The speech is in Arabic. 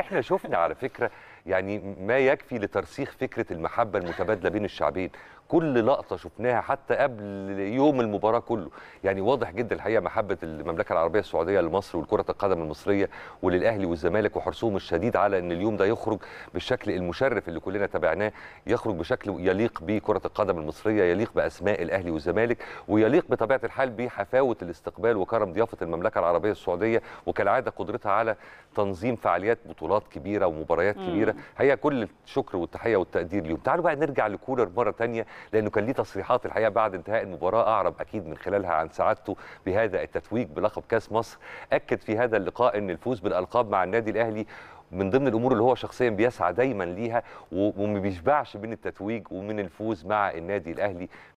احنا شفنا على فكره يعني ما يكفي لترسيخ فكره المحبه المتبادله بين الشعبين كل لقطه شفناها حتى قبل يوم الم... وراه كله يعني واضح جدا الحقيقه محبه المملكه العربيه السعوديه لمصر ولكره القدم المصريه وللاهلي والزمالك وحرصهم الشديد على ان اليوم ده يخرج بالشكل المشرف اللي كلنا تابعناه يخرج بشكل يليق بكره القدم المصريه يليق باسماء الاهلي والزمالك ويليق بطبيعه الحال بحفاوه الاستقبال وكرم ضيافه المملكه العربيه السعوديه وكالعاده قدرتها على تنظيم فعاليات بطولات كبيره ومباريات مم. كبيره هي كل الشكر والتحيه والتقدير اليوم تعالوا بقى نرجع لكولر مره ثانيه لانه كان ليه تصريحات الحقيقه بعد انتهاء المباراه اعرب اكيد من خلالها عن سعادته بهذا التتويج بلقب كاس مصر اكد في هذا اللقاء ان الفوز بالالقاب مع النادي الاهلي من ضمن الامور اللي هو شخصيا بيسعى دايما ليها وما بيشبعش من التتويج ومن الفوز مع النادي الاهلي